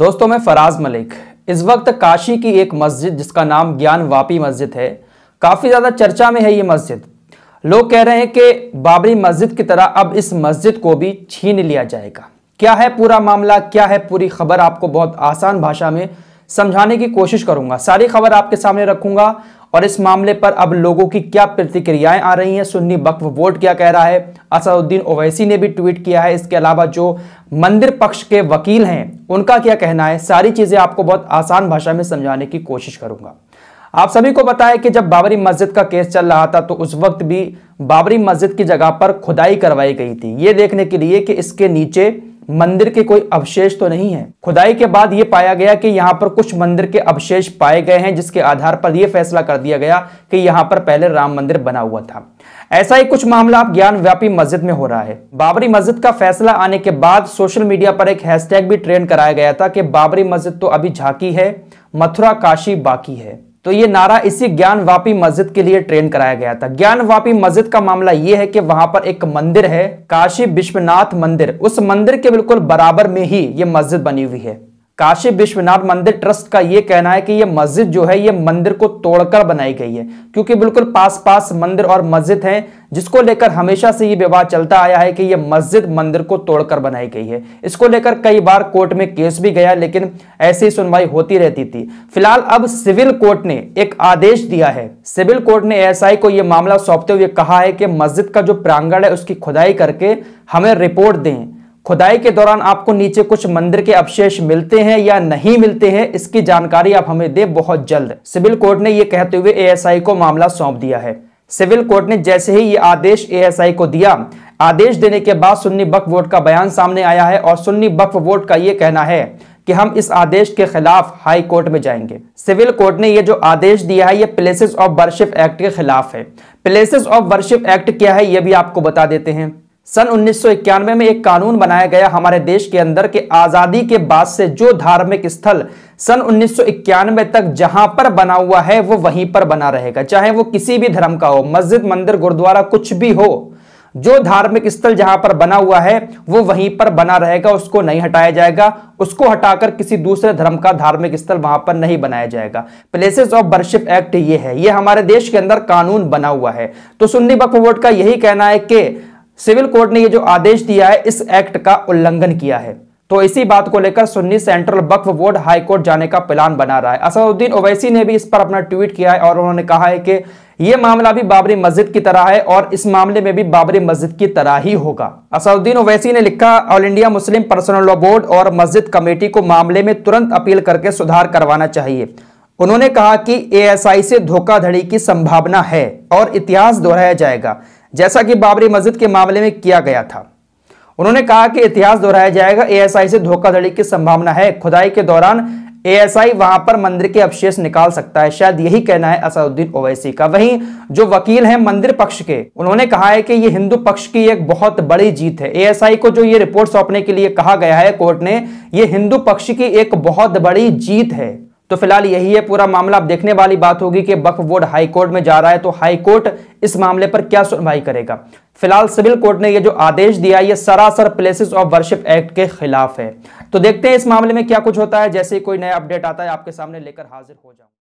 दोस्तों मैं फराज मलिक इस वक्त काशी की एक मस्जिद जिसका नाम ज्ञान वापी मस्जिद है काफ़ी ज़्यादा चर्चा में है ये मस्जिद लोग कह रहे हैं कि बाबरी मस्जिद की तरह अब इस मस्जिद को भी छीन लिया जाएगा क्या है पूरा मामला क्या है पूरी खबर आपको बहुत आसान भाषा में समझाने की कोशिश करूंगा सारी खबर आपके सामने रखूंगा और इस मामले पर अब लोगों की क्या प्रतिक्रियाएं आ रही हैं सुन्नी वक्फ बोर्ड क्या कह रहा है असदुद्दीन ओवैसी ने भी ट्वीट किया है इसके अलावा जो मंदिर पक्ष के वकील हैं उनका क्या कहना है सारी चीज़ें आपको बहुत आसान भाषा में समझाने की कोशिश करूंगा आप सभी को बताया कि जब बाबरी मस्जिद का केस चल रहा था तो उस वक्त भी बाबरी मस्जिद की जगह पर खुदाई करवाई गई थी ये देखने के लिए कि इसके नीचे मंदिर के कोई अवशेष तो नहीं है खुदाई के बाद यह पाया गया कि यहां पर कुछ मंदिर के अवशेष पाए गए हैं जिसके आधार पर यह फैसला कर दिया गया कि यहां पर पहले राम मंदिर बना हुआ था ऐसा ही कुछ मामला आप ज्ञान व्यापी मस्जिद में हो रहा है बाबरी मस्जिद का फैसला आने के बाद सोशल मीडिया पर एक हैशटैग भी ट्रेंड कराया गया था कि बाबरी मस्जिद तो अभी झांकी है मथुरा काशी बाकी है तो ये नारा इसी ज्ञान वापी मस्जिद के लिए ट्रेन कराया गया था ज्ञान वापी मस्जिद का मामला ये है कि वहां पर एक मंदिर है काशी विश्वनाथ मंदिर उस मंदिर के बिल्कुल बराबर में ही ये मस्जिद बनी हुई है काशी विश्वनाथ मंदिर ट्रस्ट का ये कहना है कि ये मस्जिद जो है ये मंदिर को तोड़कर बनाई गई है क्योंकि बिल्कुल पास पास मंदिर और मस्जिद हैं जिसको लेकर हमेशा से ये विवाद चलता आया है कि यह मस्जिद मंदिर को तोड़कर बनाई गई है इसको लेकर कई बार कोर्ट में केस भी गया लेकिन ऐसी सुनवाई होती रहती थी फिलहाल अब सिविल कोर्ट ने एक आदेश दिया है सिविल कोर्ट ने एस को यह मामला सौंपते हुए कहा है कि मस्जिद का जो प्रांगण है उसकी खुदाई करके हमें रिपोर्ट दें खुदाई के दौरान आपको नीचे कुछ मंदिर के अवशेष मिलते हैं या नहीं मिलते हैं इसकी जानकारी आप हमें दे बहुत जल्द सिविल कोर्ट ने यह कहते हुए एएसआई को मामला सौंप दिया है सिविल कोर्ट ने जैसे ही ये आदेश एएसआई को दिया आदेश देने के बाद सुन्नी बक्फ वोट का बयान सामने आया है और सुन्नी बक्फ वोट का ये कहना है कि हम इस आदेश के खिलाफ हाई कोर्ट में जाएंगे सिविल कोर्ट ने ये जो आदेश दिया है ये प्लेसेस ऑफ वर्शिप एक्ट के खिलाफ है प्लेसेस ऑफ वर्शिप एक्ट क्या है ये भी आपको बता देते हैं सन 1991 में एक कानून बनाया गया हमारे देश के अंदर के आजादी के बाद से जो धार्मिक स्थल सन 1991 तक जहां पर बना हुआ है वो वहीं पर बना रहेगा चाहे वो किसी भी धर्म का हो मस्जिद मंदिर गुरुद्वारा कुछ भी हो जो धार्मिक स्थल जहां पर बना हुआ है वो वहीं पर बना रहेगा उसको नहीं हटाया जाएगा उसको हटाकर किसी दूसरे धर्म का धार्मिक स्थल वहां पर नहीं बनाया जाएगा प्लेसेस ऑफ वर्शिप एक्ट ये है ये हमारे देश के अंदर कानून बना हुआ है तो सुन्नी बकवोट का यही कहना है कि सिविल कोर्ट ने ये जो आदेश दिया है इस एक्ट का उल्लंघन किया है तो इसी बात को लेकर Sunni central Waqf board high court जाने का प्लान बना रहा है असदुद्दीन ओवैसी ने भी इस पर अपना ट्वीट किया है और उन्होंने कहा है कि यह मामला भी बाबरी मस्जिद की तरह है और इस मामले में भी बाबरी मस्जिद की तरह ही होगा असदुद्दीन ओवैसी ने लिखा all India Muslim personal law board और मस्जिद कमेटी को मामले में तुरंत अपील करके सुधार करवाना चाहिए उन्होंने कहा कि ए से धोखाधड़ी की संभावना है और इतिहास दोहराया जाएगा जैसा कि बाबरी मस्जिद के मामले में किया गया था उन्होंने कहा कि इतिहास दोहराया जाएगा एएसआई से धोखाधड़ी की संभावना है खुदाई के दौरान एएसआई वहां पर मंदिर के अवशेष निकाल सकता है शायद यही कहना है असदुद्दीन ओवैसी का वहीं जो वकील हैं मंदिर पक्ष के उन्होंने कहा है कि ये हिंदू पक्ष की एक बहुत बड़ी जीत है एएसआई को जो ये रिपोर्ट सौंपने के लिए कहा गया है कोर्ट ने ये हिंदू पक्ष की एक बहुत बड़ी जीत है तो फिलहाल यही है पूरा मामला अब देखने वाली बात होगी कि वक्फ बोर्ड हाईकोर्ट में जा रहा है तो हाईकोर्ट इस मामले पर क्या सुनवाई करेगा फिलहाल सिविल कोर्ट ने यह जो आदेश दिया ये सरासर प्लेसेस ऑफ वर्शिप एक्ट के खिलाफ है तो देखते हैं इस मामले में क्या कुछ होता है जैसे कोई नया अपडेट आता है आपके सामने लेकर हाजिर हो जाऊं